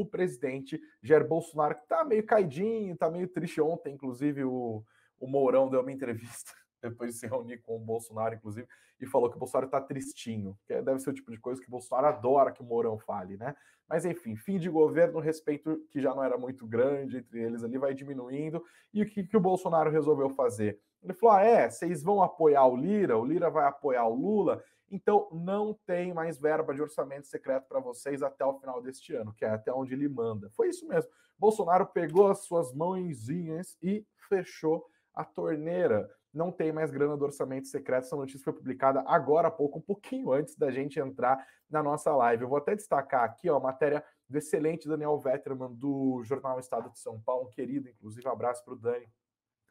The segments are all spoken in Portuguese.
o presidente Jair Bolsonaro, que está meio caidinho, está meio triste. Ontem, inclusive, o, o Mourão deu uma entrevista depois de se reunir com o Bolsonaro, inclusive, e falou que o Bolsonaro está tristinho, que deve ser o tipo de coisa que o Bolsonaro adora que o Mourão fale, né? Mas enfim, fim de governo, respeito que já não era muito grande entre eles ali, vai diminuindo. E o que, que o Bolsonaro resolveu fazer? Ele falou: ah, é, vocês vão apoiar o Lira, o Lira vai apoiar o Lula, então não tem mais verba de orçamento secreto para vocês até o final deste ano, que é até onde ele manda. Foi isso mesmo. Bolsonaro pegou as suas mãozinhas e fechou a torneira não tem mais grana do orçamento secreto. Essa notícia foi publicada agora há pouco, um pouquinho antes da gente entrar na nossa live. Eu vou até destacar aqui ó, a matéria do excelente Daniel Vetterman, do jornal Estado de São Paulo, um querido, inclusive. Um abraço para o Dani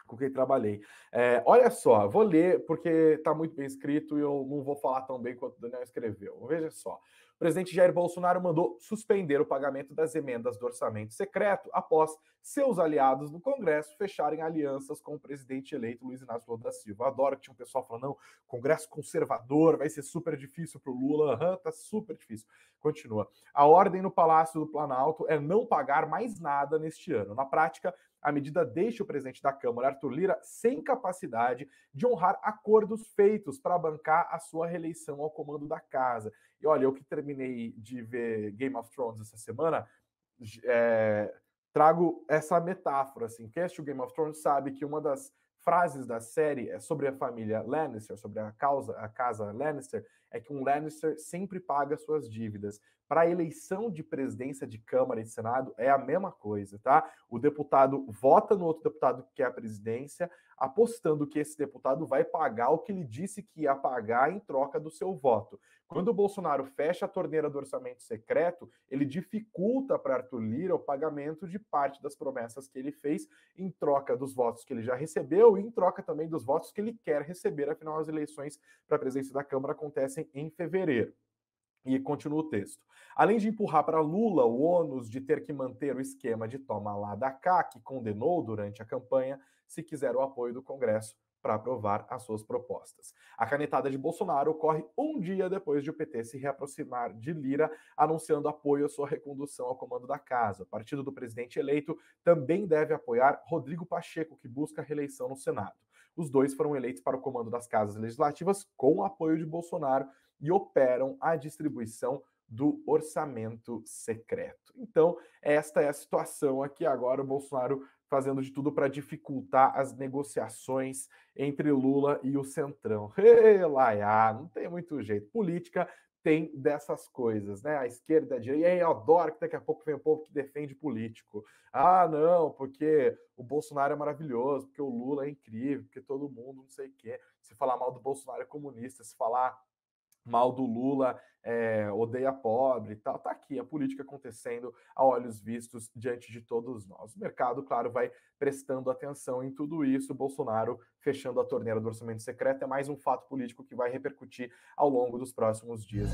com quem trabalhei. É, olha só, vou ler porque está muito bem escrito e eu não vou falar tão bem quanto o Daniel escreveu. Veja só. O presidente Jair Bolsonaro mandou suspender o pagamento das emendas do orçamento secreto após seus aliados no Congresso fecharem alianças com o presidente eleito Luiz Inácio Lula da Silva. adoro que tinha um pessoal falando: não, Congresso conservador, vai ser super difícil para o Lula. Aham, tá super difícil. Continua. A ordem no Palácio do Planalto é não pagar mais nada neste ano. Na prática, a medida deixa o presidente da Câmara, Arthur Lira, sem capacidade de honrar acordos feitos para bancar a sua reeleição ao comando da casa. E olha, eu que terminei de ver Game of Thrones essa semana, é, trago essa metáfora. Assim, quem assistiu Game of Thrones sabe que uma das frases da série é sobre a família Lannister, sobre a causa, a casa Lannister, é que um Lannister sempre paga suas dívidas. Para eleição de presidência de Câmara e de Senado é a mesma coisa, tá? O deputado vota no outro deputado que quer a presidência, apostando que esse deputado vai pagar o que ele disse que ia pagar em troca do seu voto. Quando o Bolsonaro fecha a torneira do orçamento secreto, ele dificulta para Arthur Lira o pagamento de parte das promessas que ele fez em troca dos votos que ele já recebeu em troca também dos votos que ele quer receber, afinal, as eleições para a presidência da Câmara acontecem em fevereiro. E continua o texto. Além de empurrar para Lula o ônus de ter que manter o esquema de toma lá da cá, que condenou durante a campanha, se quiser o apoio do Congresso, para aprovar as suas propostas. A canetada de Bolsonaro ocorre um dia depois de o PT se reaproximar de Lira, anunciando apoio à sua recondução ao comando da casa. O partido do presidente eleito também deve apoiar Rodrigo Pacheco, que busca reeleição no Senado. Os dois foram eleitos para o comando das casas legislativas com o apoio de Bolsonaro e operam a distribuição do orçamento secreto. Então, esta é a situação aqui agora. O Bolsonaro fazendo de tudo para dificultar as negociações entre Lula e o Centrão. Relaiá, não tem muito jeito. Política tem dessas coisas, né? A esquerda, a direita, e aí eu adoro que daqui a pouco vem o povo que defende político. Ah, não, porque o Bolsonaro é maravilhoso, porque o Lula é incrível, porque todo mundo não sei o quê. Se falar mal do Bolsonaro é comunista, se falar mal do Lula, é, odeia pobre e tal. Tá aqui a política acontecendo a olhos vistos diante de todos nós. O mercado, claro, vai prestando atenção em tudo isso. Bolsonaro fechando a torneira do orçamento secreto é mais um fato político que vai repercutir ao longo dos próximos dias.